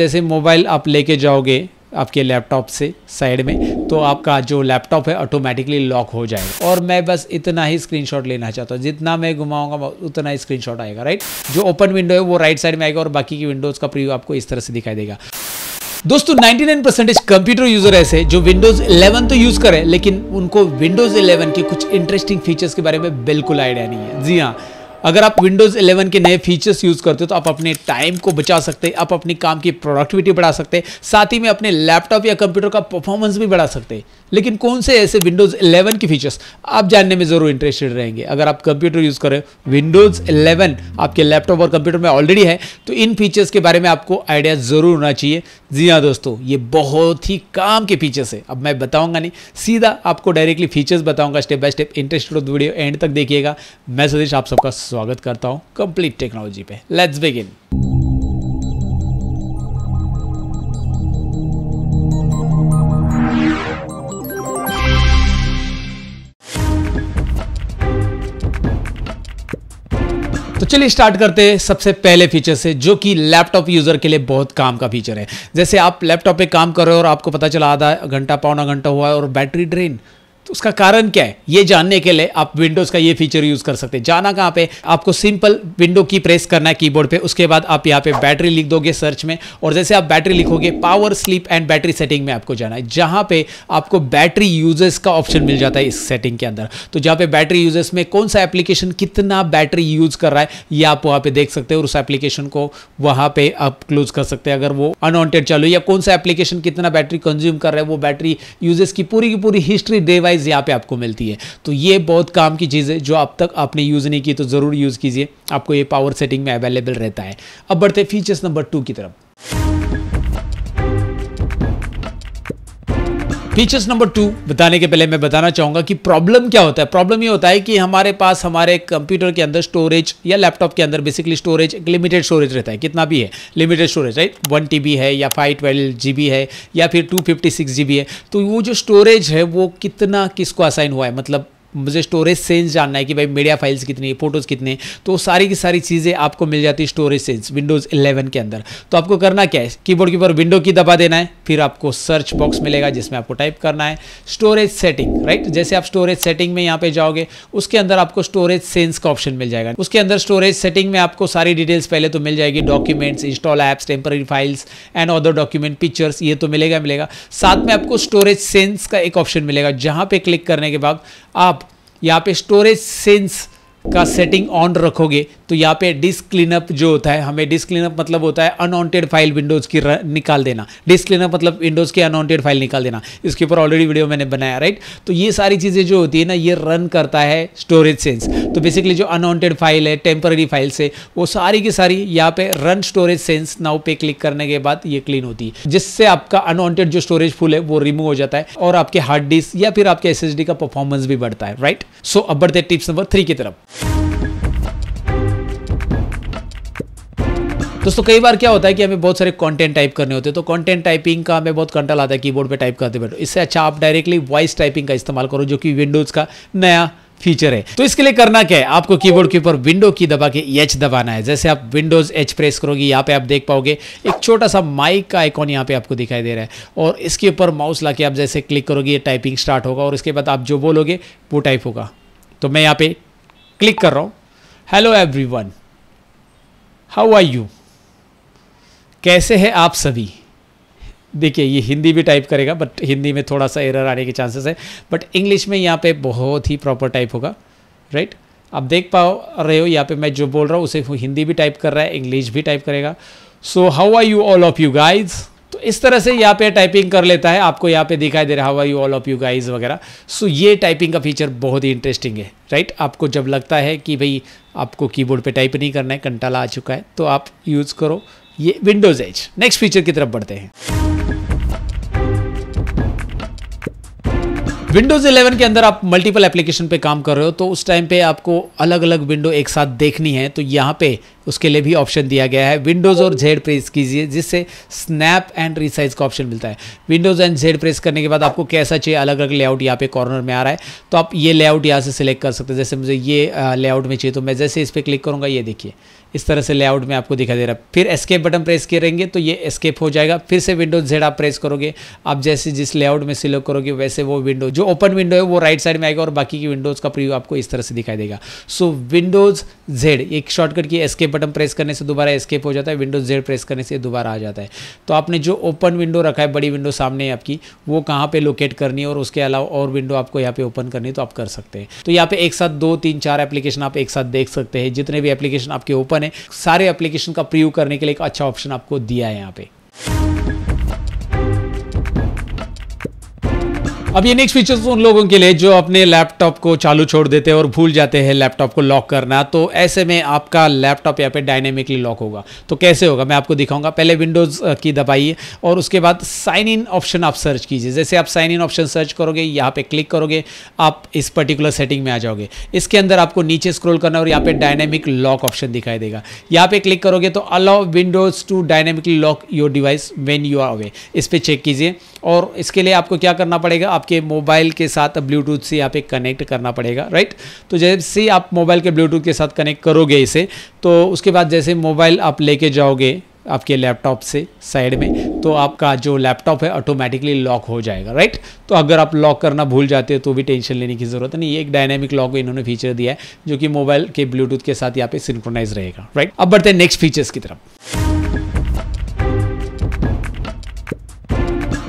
जैसे मोबाइल आप लेके जाओगे आपके लैपटॉप से साइड में तो आपका जो लैपटॉप है ऑटोमेटिकली लॉक हो जाएगा और मैं बस इतना ही स्क्रीनशॉट लेना चाहता हूँ जितना मैं घुमाऊंगा उतना ही स्क्रीनशॉट आएगा राइट जो ओपन विंडो है वो राइट साइड में आएगा और बाकी की विंडोज़ का प्रीव्यू आपको इस तरह से दिखाई देगा दोस्तों 99 परसेंटेज कंप्यूटर यूजर ऐसे जो विंडोज 11 तो यूज करें लेकिन उनको विंडोज 11 के कुछ इंटरेस्टिंग फीचर्स के बारे में बिल्कुल आइडिया नहीं है जी हाँ अगर आप विंडोज़ 11 के नए फीचर्स यूज़ करते हो तो आप अपने टाइम को बचा सकते हैं आप अपने काम की प्रोडक्टिविटी बढ़ा सकते हैं साथ ही में अपने लैपटॉप या कंप्यूटर का परफॉर्मेंस भी बढ़ा सकते हैं लेकिन कौन से ऐसे विंडोज़ 11 के फीचर्स आप जानने में ज़रूर इंटरेस्टेड रहेंगे अगर आप कंप्यूटर यूज़ करें विंडोज़ 11 आपके लैपटॉप और कंप्यूटर में ऑलरेडी है तो इन फीचर्स के बारे में आपको आइडिया ज़रूर होना चाहिए जी हाँ दोस्तों ये बहुत ही काम के फीचर्स है अब मैं बताऊंगा नहीं सीधा आपको डायरेक्टली फीचर्स बताऊँगा step by step interested video end तक देखिएगा मैं सदेश आप सबका स्वागत करता हूँ कंप्लीट टेक्नोलॉजी पे लेट्स बिगिन तो चलिए स्टार्ट करते हैं सबसे पहले फीचर से जो कि लैपटॉप यूज़र के लिए बहुत काम का फीचर है जैसे आप लैपटॉप पे काम कर रहे हो और आपको पता चला आधा घंटा पौना घंटा हुआ है और बैटरी ड्रेन तो उसका कारण क्या है ये जानने के लिए आप विंडोज़ का ये फीचर यूज़ कर सकते हैं जाना कहाँ पे आपको सिंपल विंडो की प्रेस करना है कीबोर्ड पे उसके बाद आप यहाँ पे बैटरी लिख दोगे सर्च में और जैसे आप बैटरी लिखोगे power sleep and battery setting में आपको जाना है जहाँ पे आपको बैटरी यूजर्स का ऑप्शन मिल जाता है इस सेटिंग के अंदर तो जहाँ पे बैटरी यूजर्स में कौन सा एप्लीकेशन कितना बैटरी यूज कर रहा है ये आप वहाँ पे देख सकते हो और उस एप्लीकेशन को वहाँ पे आप क्लोज कर सकते हैं अगर वो अनवॉन्टेड चालू या कौन सा एप्लीकेशन कितना बैटरी कंज्यूम कर रहा है वो बैटरी यूजर्स की पूरी की पूरी हिस्ट्री डिवाइस प्राइस यहाँ पे आपको मिलती है तो ये बहुत काम की चीज़ है जो अब तक आपने यूज़ नहीं की तो ज़रूर यूज़ कीजिए आपको ये पावर सेटिंग में अवेलेबल रहता है अब बढ़ते फीचर्स नंबर टू की तरफ फीचर्स नंबर टू बताने के पहले मैं बताना चाहूँगा कि प्रॉब्लम क्या होता है प्रॉब्लम ये होता है कि हमारे पास हमारे कंप्यूटर के अंदर स्टोरेज या लैपटॉप के अंदर बेसिकली स्टोरेज एक लिमिटेड स्टोरेज रहता है कितना भी है limited storage right one T है या फाइव ट्वेल्व जी है या फिर टू फिफ्टी सिक्स जी है तो वो जो स्टोरेज है वो कितना किसको असाइन हुआ है मतलब मुझे स्टोरेज सेंस जानना है कि भाई मीडिया फाइल्स कितनी है फोटोज़ कितने तो सारी की सारी चीज़ें आपको मिल जाती है स्टोरेज सेंस विंडोज़ 11 के अंदर तो आपको करना क्या है कीबोर्ड के ऊपर विंडो की दबा देना है फिर आपको सर्च बॉक्स मिलेगा जिसमें आपको टाइप करना है स्टोरेज सेटिंग राइट जैसे आप स्टोरेज सेटिंग में यहाँ पे जाओगे उसके अंदर आपको स्टोरेज सेंस का ऑप्शन मिल जाएगा उसके अंदर स्टोरेज सेटिंग में आपको सारी डिटेल्स पहले तो मिल जाएगी documents install apps temporary files and other document pictures ये तो मिलेगा मिलेगा साथ में आपको स्टोरेज सेंस का एक ऑप्शन मिलेगा जहाँ पर क्लिक करने के बाद आप यहाँ पे स्टोरेज सेंस का सेटिंग ऑन रखोगे तो यहाँ पे डिस्क क्लीनअप जो होता है हमें डिस्क क्लीनअप मतलब होता है अनवांटेड फाइल विंडोज़ की निकाल देना डिस्क क्लीनअप मतलब विंडोज़ की अनवांटेड फाइल निकाल देना इसके ऊपर ऑलरेडी वीडियो मैंने बनाया राइट तो ये सारी चीज़ें जो होती है ना ये रन करता है स्टोरेज सेंस तो बेसिकली जो अनवांटेड फाइल है टेम्पररी फाइल से वो सारी की सारी यहाँ पे रन स्टोरेज सेंस नाउ पे क्लिक करने के बाद ये क्लीन होती है जिससे आपका अनवांटेड जो स्टोरेज फुल है वो रिमूव हो जाता है और आपके हार्ड डिस्क या फिर आपके एस का परफॉर्मेंस भी बढ़ता है राइट सो अब बढ़ते टिप्स नंबर थ्री की तरफ दोस्तों कई बार क्या होता है कि हमें बहुत सारे कंटेंट टाइप करने होते हैं तो कंटेंट टाइपिंग का हमें बहुत कंटल आता है कीबोर्ड पे टाइप करते बैठो इससे अच्छा आप डायरेक्टली वॉइस टाइपिंग का इस्तेमाल करो जो कि विंडोज़ का नया फीचर है तो इसके लिए करना क्या है आपको कीबोर्ड के ऊपर विंडो की दबा के एच दबाना है जैसे आप विंडोज एच प्रेस करोगे यहाँ पे आप देख पाओगे एक छोटा सा माइक का आइकॉन यहाँ पे आपको दिखाई दे रहा है और इसके ऊपर माउस लाके आप जैसे क्लिक करोगे ये टाइपिंग स्टार्ट होगा और इसके बाद आप जो बोलोगे वो टाइप होगा तो मैं यहाँ पे क्लिक कर रहा हूँ hello everyone how are you कैसे है आप सभी देखिए ये हिंदी भी टाइप करेगा बट हिंदी में थोड़ा सा एरर आने के चांसेस है बट इंग्लिश में यहाँ पे बहुत ही प्रॉपर टाइप होगा राइट आप देख पा रहे हो यहाँ पे मैं जो बोल रहा हूँ उसे हिंदी भी टाइप कर रहा है इंग्लिश भी टाइप करेगा so how are you all of you guys तो इस तरह से यहाँ पे टाइपिंग कर लेता है आपको यहाँ पे दिखाई दे रहा how are you all of you guys वगैरह सो ये टाइपिंग का फीचर बहुत ही इंटरेस्टिंग है राइट आपको जब लगता है कि भाई आपको कीबोर्ड पे टाइप नहीं करना है कंटाला आ चुका है तो आप यूज़ करो ये विंडोज एज नेक्स्ट फीचर की तरफ बढ़ते हैं विंडोज 11 के अंदर आप मल्टीपल एप्लीकेशन पे काम कर रहे हो तो उस टाइम पे आपको अलग अलग विंडो एक साथ देखनी है तो यहाँ पे उसके लिए भी ऑप्शन दिया गया है विंडोज़ और जेड प्रेस कीजिए जिससे स्नैप एंड रिसाइज का ऑप्शन मिलता है विंडोज़ एंड जेड प्रेस करने के बाद आपको कैसा चाहिए अलग अलग लेआउट यहाँ पे कॉर्नर में आ रहा है तो आप ये लेआउट यहाँ से सिलेक्ट कर सकते हैं जैसे मुझे ये लेआउट में चाहिए तो मैं जैसे इस पर क्लिक करूँगा ये देखिए इस तरह से लेआउट में आपको दिखा दे रहा है फिर एस्केप बटन प्रेस करेंगे तो ये एस्केप हो जाएगा फिर से विंडोज जेड आप प्रेस करोगे आप जैसे जिस लेआउट में सिलेक्ट करोगे वैसे वो विंडो जो ओपन विंडो है वो राइट साइड में आएगा और बाकी की विंडोज़ का प्रीव्यू आपको इस तरह से दिखाई देगा सो विंडोज़ जेड एक शॉर्टकट की एस्केप बटन प्रेस करने से दोबारा एस्केप हो जाता है विंडो जेड प्रेस करने से दोबारा आ जाता है तो आपने जो ओपन विंडो रखा है बड़ी विंडो सामने आपकी वो कहाँ पर लोकेट करनी है और उसके अलावा और विंडो आपको यहाँ पे ओपन करनी है तो आप कर सकते हैं तो यहाँ पे एक साथ दो तीन चार एप्लीकेशन आप एक साथ देख सकते हैं जितने भी एप्लीकेशन आपके ओपन है सारे एप्लीकेशन का प्रयोग करने के लिए एक अच्छा ऑप्शन आपको दिया है यहाँ पे अब ये नेक्स्ट फीचर उन लोगों के लिए जो अपने लैपटॉप को चालू छोड़ देते हैं और भूल जाते हैं लैपटॉप को लॉक करना तो ऐसे में आपका लैपटॉप यहाँ पे डायनेमिकली लॉक होगा तो कैसे होगा मैं आपको दिखाऊंगा पहले विंडोज़ की दबाइए और उसके बाद साइन इन ऑप्शन आप सर्च कीजिए जैसे आप साइन इन ऑप्शन सर्च करोगे यहाँ पे क्लिक करोगे आप इस पर्टिकुलर सेटिंग में आ जाओगे इसके अंदर आपको नीचे स्क्रोल करना और यहाँ पे डायनेमिक लॉक ऑप्शन दिखाई देगा यहाँ पे क्लिक करोगे तो allow Windows to dynamically lock your device when you are away इस पर चेक कीजिए और इसके लिए आपको क्या करना पड़ेगा आपके मोबाइल के साथ ब्लूटूथ से यहाँ पे कनेक्ट करना पड़ेगा राइट तो जैसे आप मोबाइल के ब्लूटूथ के साथ कनेक्ट करोगे इसे तो उसके बाद जैसे मोबाइल आप लेके जाओगे आपके लैपटॉप से साइड में तो आपका जो लैपटॉप है ऑटोमेटिकली लॉक हो जाएगा राइट तो अगर आप लॉक करना भूल जाते हो तो भी टेंशन लेने की ज़रूरत नहीं ये एक डायनेमिक लॉक इन्होंने फीचर दिया है जो कि मोबाइल के ब्लूटूथ के साथ यहाँ पे सिंक्रोनाइज रहेगा राइट अब बढ़ते हैं नेक्स्ट फीचर्स की तरफ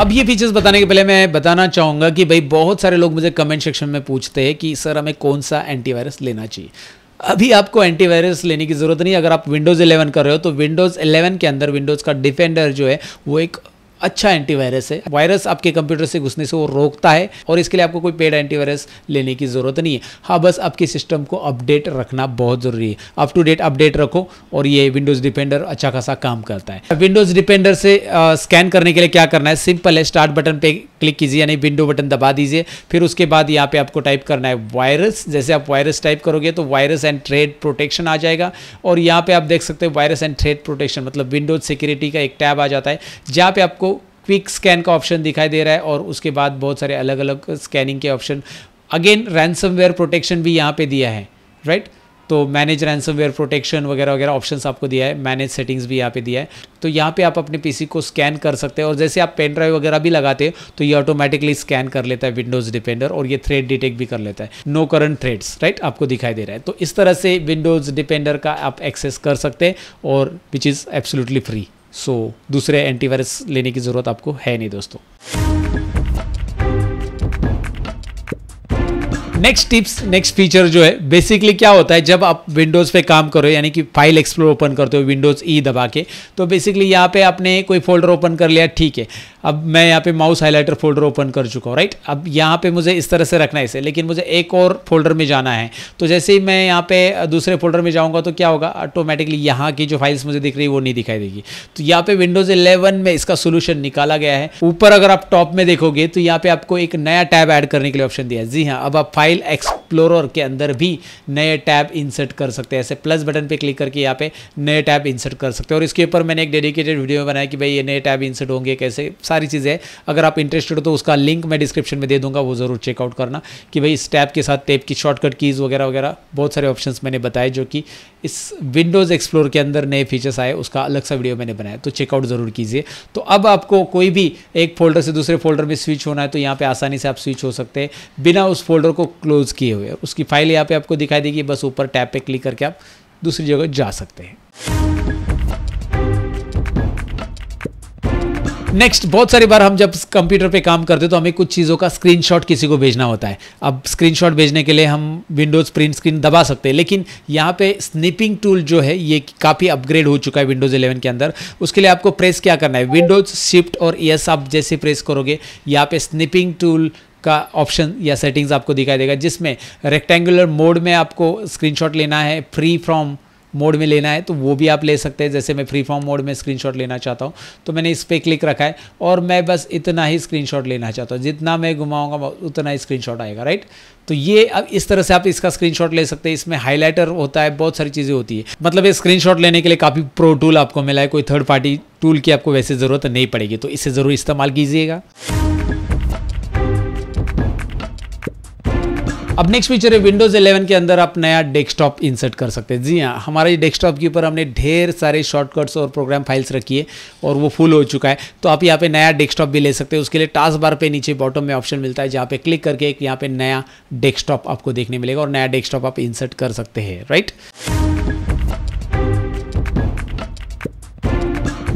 अब ये फीचर्स बताने के पहले मैं बताना चाहूंगा कि भाई बहुत सारे लोग मुझे कमेंट सेक्शन में पूछते हैं कि सर हमें कौन सा एंटीवायरस लेना चाहिए अभी आपको एंटीवायरस लेने की ज़रूरत नहीं अगर आप विंडोज़ 11 कर रहे हो तो विंडोज़ 11 के अंदर विंडोज़ का डिफेंडर जो है वो एक अच्छा एंटीवायरस है वायरस आपके कंप्यूटर से घुसने से वो रोकता है और इसके लिए आपको कोई पेड एंटीवायरस लेने की ज़रूरत नहीं है हाँ बस आपके सिस्टम को अपडेट रखना बहुत ज़रूरी है अप टू डेट अपडेट रखो और ये विंडोज़ डिपेंडर अच्छा खासा काम करता है विंडोज़ डिपेंडर से स्कैन करने के लिए क्या करना है सिंपल है स्टार्ट बटन पर क्लिक कीजिए यानी विंडो बटन दबा दीजिए फिर उसके बाद यहाँ पे आपको टाइप करना है वायरस जैसे आप वायरस टाइप करोगे तो वायरस एंड ट्रेड प्रोटेक्शन आ जाएगा और यहाँ पे आप देख सकते हो वायरस एंड ट्रेड प्रोटेक्शन मतलब विंडोज सिक्योरिटी का एक टैब आ जाता है जहाँ पे आपको क्विक स्कैन का ऑप्शन दिखाई दे रहा है और उसके बाद बहुत सारे अलग अलग स्कैनिंग के ऑप्शन अगेन रैंसमवेयर प्रोटेक्शन भी यहाँ पे दिया है राइट right? तो मैनेज वेयर प्रोटेक्शन वगैरह वगैरह ऑप्शंस आपको दिया है मैनेज सेटिंग्स भी यहाँ पे दिया है तो यहाँ पे आप अपने पीसी को स्कैन कर सकते हैं और जैसे आप पेन ड्राइव वगैरह भी लगाते हैं तो ये ऑटोमेटिकली स्कैन कर लेता है विंडोज डिपेंडर और ये थ्रेड डिटेक्ट भी कर लेता है नो करंट थ्रेड्स राइट आपको दिखाई दे रहा है तो इस तरह से विंडोज डिपेंडर का आप एक्सेस कर सकते हैं और which is absolutely free so so, दूसरे एंटीवायरस लेने की ज़रूरत आपको है नहीं दोस्तों नेक्स्ट टिप्स नेक्स्ट फीचर जो है बेसिकली क्या होता है जब आप विंडोज़ पे काम करो यानी कि फाइल एक्सप्लोर ओपन करते हो विंडोज़ ई e दबा के तो बेसिकली यहाँ पे आपने कोई फोल्डर ओपन कर लिया ठीक है अब मैं यहाँ पे माउस हाईलाइटर फोल्डर ओपन कर चुका हूँ राइट अब यहाँ पे मुझे इस तरह से रखना है इसे लेकिन मुझे एक और फोल्डर में जाना है तो जैसे ही मैं यहाँ पे दूसरे फोल्डर में जाऊँगा तो क्या होगा ऑटोमेटिकली यहाँ की जो फाइल्स मुझे दिख रही है वो नहीं दिखाई देगी तो यहाँ पे विंडोज़ इलेवन में इसका सोल्यूशन निकाला गया है ऊपर अगर आप टॉप में देखोगे तो यहाँ पे आपको एक नया टैब ऐड करने के लिए ऑप्शन दिया है जी हाँ अब आप फाइल एक्सप्लोरर के अंदर भी नए टैब इंसर्ट कर सकते हैं ऐसे प्लस बटन पर क्लिक करके यहाँ पे नए टैब इंसर्ट कर सकते हैं और इसके ऊपर मैंने एक डेडिकेटेड वीडियो बनाया कि भाई ये नए टैब इंसर्ट होंगे कैसे सारे सारी चीज़ें हैं अगर आप इंटरेस्टेड हो तो उसका लिंक मैं डिस्क्रिप्शन में दे दूंगा वो ज़रूर चेकआउट करना कि भाई इस टैप के साथ टेप की शॉर्टकट कीज़ वगैरह वगैरह बहुत सारे ऑप्शन मैंने बताए जो कि इस विंडोज़ एक्सप्लोर के अंदर नए फीचर्स आए उसका अलग सा वीडियो मैंने बनाया तो चेकआउट ज़रूर कीजिए तो अब आपको कोई भी एक फोल्डर से दूसरे फोल्डर में स्विच होना है तो यहाँ पर आसानी से आप स्विच हो सकते हैं बिना उस फोल्डर को क्लोज़ किए हुए उसकी फाइल यहाँ पर आपको दिखाई देगी बस ऊपर टैप पर क्लिक करके आप दूसरी जगह जा सकते हैं नेक्स्ट बहुत सारी बार हम जब कंप्यूटर पे काम करते हैं तो हमें कुछ चीज़ों का स्क्रीनशॉट किसी को भेजना होता है अब स्क्रीनशॉट भेजने के लिए हम विंडोज़ प्रिंट स्क्रीन दबा सकते हैं लेकिन यहाँ पे स्निपिंग टूल जो है ये काफ़ी अपग्रेड हो चुका है विंडोज़ 11 के अंदर उसके लिए आपको प्रेस क्या करना है विंडोज़ शिफ्ट और यस आप जैसे प्रेस करोगे यहाँ पे स्निपिंग टूल का ऑप्शन या सेटिंग्स आपको दिखाई देगा जिसमें रेक्टेंगुलर मोड में आपको स्क्रीनशॉट लेना है फ्री फ्रॉम मोड में लेना है तो वो भी आप ले सकते हैं जैसे मैं फ्री फॉर्म मोड में स्क्रीनशॉट लेना चाहता हूँ तो मैंने इस पर क्लिक रखा है और मैं बस इतना ही स्क्रीनशॉट लेना चाहता हूँ जितना मैं घुमाऊँगा उतना ही स्क्रीनशॉट आएगा राइट तो ये अब इस तरह से आप इसका स्क्रीनशॉट ले सकते हैं इसमें हाईलाइटर होता है बहुत सारी चीज़ें होती है मतलब ये स्क्रीनशॉट लेने के लिए काफ़ी प्रो टूल आपको मिला है कोई थर्ड पार्टी टूल की आपको वैसे ज़रूरत नहीं पड़ेगी तो इसे ज़रूर इस्तेमाल कीजिएगा अब नेक्स्ट फीचर है विंडोज 11 के अंदर आप नया डेस्कटॉप इंसर्ट कर सकते हैं जी हाँ हमारे डेस्कटॉप के ऊपर हमने ढेर सारे शॉर्टकट्स और प्रोग्राम फाइल्स रखी है और वो फुल हो चुका है तो आप यहाँ पे नया डेस्कटॉप भी ले सकते हैं उसके लिए टास्क बार पे नीचे बॉटम में ऑप्शन मिलता है जहाँ पे क्लिक करके एक यहाँ पे नया डेस्कटॉप आपको देखने मिलेगा और नया डेस्कटॉप आप इंसर्ट कर सकते हैं राइट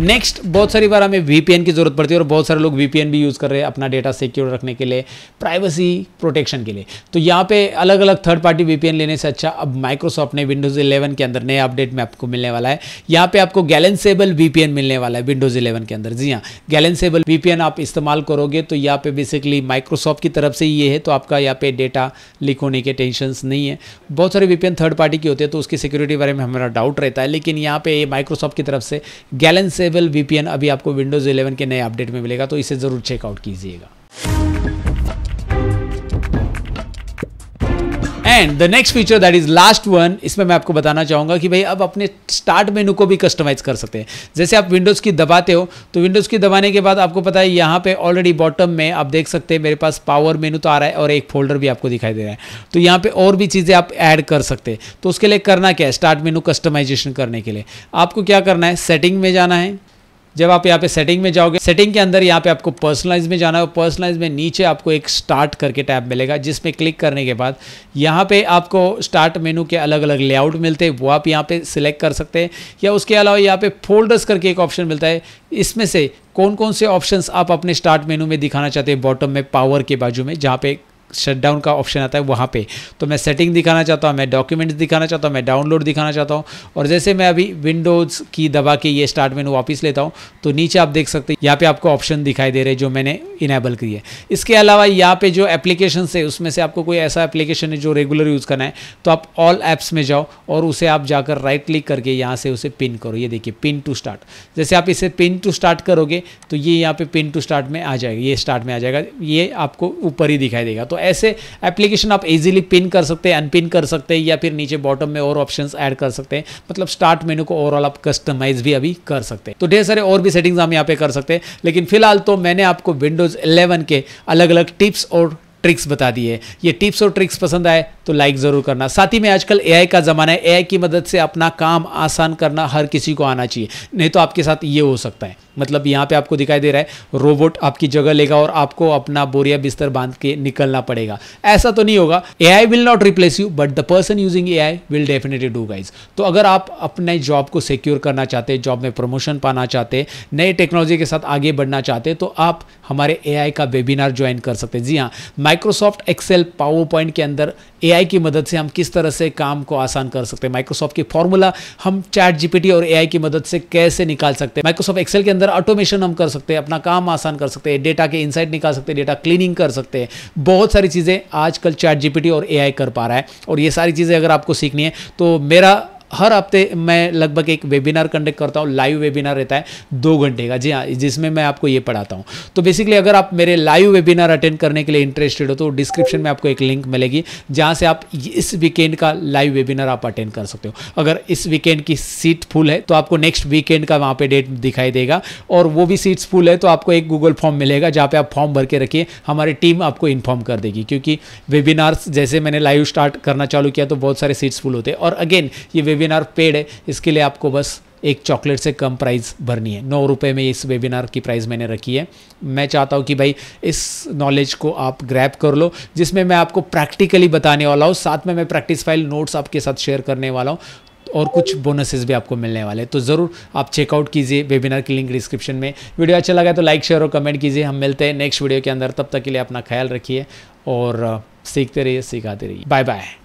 नेक्स्ट बहुत सारी बार हमें वीपीएन की जरूरत पड़ती है और बहुत सारे लोग वीपीएन भी यूज़ कर रहे हैं अपना डेटा सिक्योर रखने के लिए प्राइवेसी प्रोटेक्शन के लिए तो यहाँ पे अलग अलग थर्ड पार्टी वीपीएन लेने से अच्छा अब माइक्रोसॉफ्ट ने विंडोज़ इलेवन के अंदर नए अपडेट में आपको मिलने वाला है यहाँ पे आपको गैलेंसेबल वीपीएन मिलने वाला है विंडोज़ इलेवन के अंदर जी हाँ गैलेंसेबल वीपीएन आप इस्तेमाल करोगे तो यहाँ पे बेसिकली माइक्रोसॉफ्ट की तरफ से ये है तो आपका यहाँ पे डेटा लीक होने के टेंशन नहीं है बहुत सारे वीपीएन थर्ड पार्टी के होते हैं तो उसकी सिक्योरिटी बारे में हमारा डाउट रहता है लेकिन यहाँ पे माइक्रोसॉफ्ट की तरफ से गैलेंसेबल इनेबल वीपीएन अभी आपको विंडोज़ 11 के नए अपडेट में मिलेगा तो इसे ज़रूर चेकआउट कीजिएगा and the next feature that is last one इसमें मैं आपको बताना चाहूँगा कि भाई अब अपने स्टार्ट मेनू को भी कस्टमाइज कर सकते हैं जैसे आप विंडोज़ की दबाते हो तो विंडोज़ की दबाने के बाद आपको पता है यहाँ पे ऑलरेडी बॉटम में आप देख सकते हैं मेरे पास पावर मेनू तो आ रहा है और एक फोल्डर भी आपको दिखाई दे रहा है तो यहाँ पर और भी चीज़ें आप ऐड कर सकते हैं तो उसके लिए करना क्या है स्टार्ट मेनू कस्टमाइजेशन करने के लिए आपको क्या करना है सेटिंग में जाना है जब आप यहाँ पे सेटिंग में जाओगे सेटिंग के अंदर यहाँ पे आपको पर्सनलाइज में जाना है पर्सनलाइज में नीचे आपको एक स्टार्ट करके टैब मिलेगा जिसमें क्लिक करने के बाद यहाँ पे आपको स्टार्ट मेनू के अलग अलग लेआउट मिलते हैं वो आप यहाँ पे सिलेक्ट कर सकते हैं या उसके अलावा यहाँ पे फोल्डर्स करके एक ऑप्शन मिलता है इसमें से कौन कौन से ऑप्शन आप अपने स्टार्ट मेनू में दिखाना चाहते हैं बॉटम में पावर के बाजू में जहाँ पे शटडाउन का ऑप्शन आता है वहाँ पे तो मैं सेटिंग दिखाना चाहता हूँ मैं डॉक्यूमेंट्स दिखाना चाहता हूँ मैं डाउनलोड दिखाना चाहता हूँ और जैसे मैं अभी विंडोज़ की दबा के ये स्टार्ट मेनू वापस लेता हूँ तो नीचे आप देख सकते हैं यहाँ पे आपको ऑप्शन दिखाई दे रहे जो मैंने इनेबल किए है इसके अलावा यहाँ पे जो एप्लीकेशन है उसमें से आपको कोई ऐसा एप्लीकेशन है जो रेगुलर यूज़ करना है तो आप ऑल ऐप्स में जाओ और उसे आप जाकर राइट क्लिक करके यहाँ से उसे पिन करो ये देखिए पिन टू स्टार्ट जैसे आप इसे पिन टू स्टार्ट करोगे तो ये यहाँ पर पिन टू स्टार्ट में आ जाएगा ये स्टार्ट में आ जाएगा ये आपको ऊपर ही दिखाई देगा तो ऐसे एप्लीकेशन आप इजीली पिन कर सकते हैं अनपिन कर सकते हैं या फिर नीचे बॉटम में और ऑप्शन ऐड कर सकते हैं मतलब स्टार्ट मेनू को ओवरऑल आप कस्टमाइज भी अभी कर सकते हैं तो ढेर सारे और भी सेटिंग्स हम यहाँ पे कर सकते हैं लेकिन फिलहाल तो मैंने आपको विंडोज इलेवन के अलग अलग टिप्स और ट्रिक्स बता दिए ये टिप्स और ट्रिक्स पसंद आए तो लाइक ज़रूर करना साथ ही में आजकल एआई का ज़माना है एआई की मदद से अपना काम आसान करना हर किसी को आना चाहिए नहीं तो आपके साथ ये हो सकता है मतलब यहाँ पे आपको दिखाई दे रहा है रोबोट आपकी जगह लेगा और आपको अपना बोरिया बिस्तर बांध के निकलना पड़ेगा ऐसा तो नहीं होगा AI will not replace you but the person using AI will definitely do guys तो अगर आप अपने जॉब को सिक्योर करना चाहते जॉब में प्रमोशन पाना चाहते नए टेक्नोलॉजी के साथ आगे बढ़ना चाहते तो आप हमारे ए का वेबिनार ज्वाइन कर सकते जी हाँ माइक्रोसॉफ्ट एक्सेल पावर पॉइंट के अंदर एआई की मदद से हम किस तरह से काम को आसान कर सकते हैं माइक्रोसॉफ्ट की फॉर्मूला हम चैट जीपीटी और एआई की मदद से कैसे निकाल सकते हैं माइक्रोसॉफ्ट एक्सेल के अंदर ऑटोमेशन हम कर सकते हैं अपना काम आसान कर सकते हैं डेटा के इनसाइट निकाल सकते हैं डेटा क्लीनिंग कर सकते हैं बहुत सारी चीज़ें आजकल चैट जीपीटी और एआई कर पा रहा है और ये सारी चीज़ें अगर आपको सीखनी है तो मेरा हर हफ्ते मैं लगभग एक वेबिनार कंडक्ट करता हूँ लाइव वेबिनार रहता है दो घंटे का जी हाँ जिसमें मैं आपको ये पढ़ाता हूँ तो बेसिकली अगर आप मेरे लाइव वेबिनार अटेंड करने के लिए इंटरेस्टेड हो तो डिस्क्रिप्शन में आपको एक लिंक मिलेगी जहाँ से आप इस वीकेंड का लाइव वेबिनार आप अटेंड कर सकते हो अगर इस वीकेंड की सीट फुल है तो आपको नेक्स्ट वीकेंड का वहाँ पर डेट दिखाई देगा और वो भी सीट्स फुल है तो आपको एक गूगल फॉर्म मिलेगा जहाँ पर आप फॉर्म भर के रखिए हमारी टीम आपको इन्फॉर्म कर देगी क्योंकि वेबिनार्स जैसे मैंने लाइव स्टार्ट करना चालू किया तो बहुत सारे सीट्स फुल होते हैं और अगेन ये वेबिनार वेबिनार पेड है इसके लिए आपको बस एक चॉकलेट से कम प्राइस भरनी है नौ रुपये में इस वेबिनार की प्राइस मैंने रखी है मैं चाहता हूँ कि भाई इस नॉलेज को आप ग्रैप कर लो जिसमें मैं आपको प्रैक्टिकली बताने वाला हूँ साथ में मैं प्रैक्टिस फाइल नोट्स आपके साथ शेयर करने वाला हूँ और कुछ बोनसेस भी आपको मिलने वाले तो ज़रूर आप चेकआउट कीजिए वेबिनार की लिंक डिस्क्रिप्शन में वीडियो अच्छा लगा तो लाइक शेयर और कमेंट कीजिए हम मिलते हैं नेक्स्ट वीडियो के अंदर तब तक के लिए अपना ख्याल रखिए और सीखते रहिए सिखाते रहिए बाय बाय